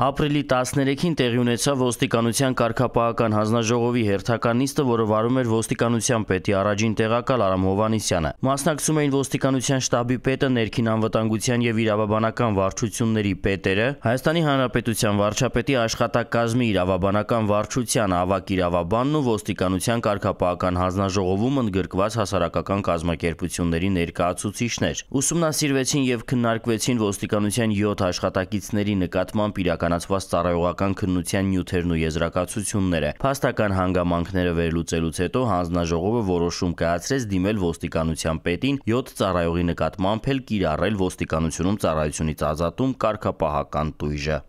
Ապրիլի 13-ին տեղի ունեցավ ոստիկանության կարգապահական հանձնաժողովի հերթական նիստը, որը վարում էր ոստիկանության պետի առաջին տեղակալ Արամ Հովանիսյանը։ Մասնակցում էին ոստիկանության շտաբի պետը, ներքին անվտանգության եւ իրավաբանական վարչությունների պետերը, Հայաստանի Հանրապետության վարչապետի աշխատակազմի իրավաբանական վարչության ավագ իրավաբանն ու ոստիկանության կարգապահական հանձնաժողովում ընդգրկված հասարակական կազմակերպությունների ներկայացուցիչներ։ Ուսումնասիրվեցին եւ քննարկվեցին ոստիկանության 7 աշխատակիցների նկատմամբ իրական իրականացված ծառայողական քննության նյութերն ու եզրակացությունները։ Փաստական հանգամանքները վերլուծելուց հետո հանձնաժողովը որոշում կայացրեց դիմել ոստիկանության պետին 7 ծառայողի նկատմամբ էլ կիրառել ոստիկանությունում ծառայությունից ազատում կարգապահական տույժը։